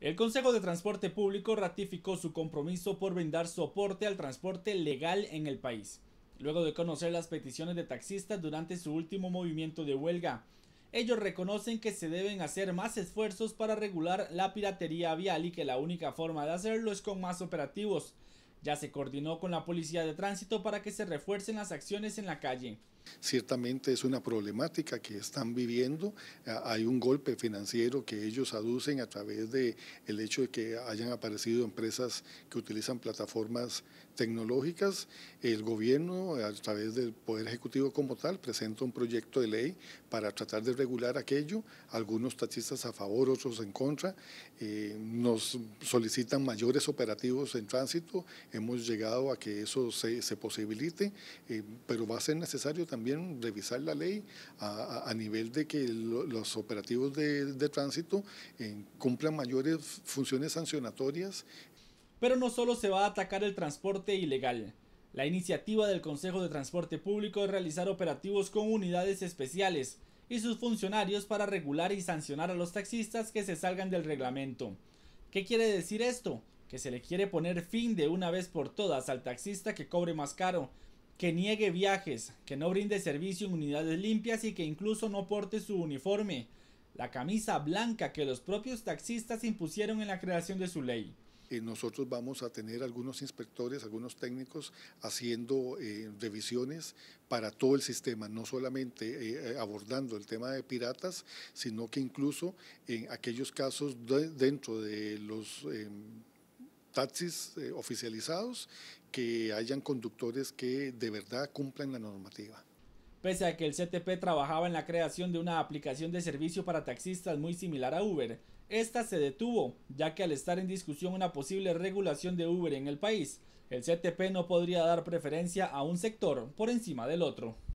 El Consejo de Transporte Público ratificó su compromiso por brindar soporte al transporte legal en el país, luego de conocer las peticiones de taxistas durante su último movimiento de huelga. Ellos reconocen que se deben hacer más esfuerzos para regular la piratería vial y que la única forma de hacerlo es con más operativos. Ya se coordinó con la Policía de Tránsito para que se refuercen las acciones en la calle. Ciertamente es una problemática que están viviendo. Ah, hay un golpe financiero que ellos aducen a través de el hecho de que hayan aparecido empresas que utilizan plataformas tecnológicas. El gobierno, a través del Poder Ejecutivo como tal, presenta un proyecto de ley para tratar de regular aquello. Algunos taxistas a favor, otros en contra. Eh, nos solicitan mayores operativos en tránsito. Hemos llegado a que eso se, posibilite, eh, pero va a ser necesario también también revisar la ley a, nivel de que los operativos de, tránsito eh, cumplan mayores funciones sancionatorias. Pero no solo se va a atacar el transporte ilegal. La iniciativa del Consejo de Transporte Público es realizar operativos con unidades especiales y sus funcionarios para regular y sancionar a los taxistas que se salgan del reglamento. ¿Qué quiere decir esto? Que se le quiere poner fin de una vez por todas al taxista que cobre más caro, que niegue viajes, que no brinde servicio en unidades limpias y que incluso no porte su uniforme, la camisa blanca que los propios taxistas impusieron en la creación de su ley. nosotros vamos a tener algunos inspectores, algunos técnicos haciendo eh, revisiones para todo el sistema, no solamente eh, eh, abordando el tema de piratas, sino que incluso en aquellos casos dentro de los em, taxis eh, oficializados que hayan conductores que de verdad cumplan la normativa. Pese a que el CTP trabajaba en la creación de una aplicación de servicio para taxistas muy similar a Uber, esta se detuvo, ya que al estar en discusión una posible regulación de Uber en el país, el CTP no podría dar preferencia a un sector por encima del otro.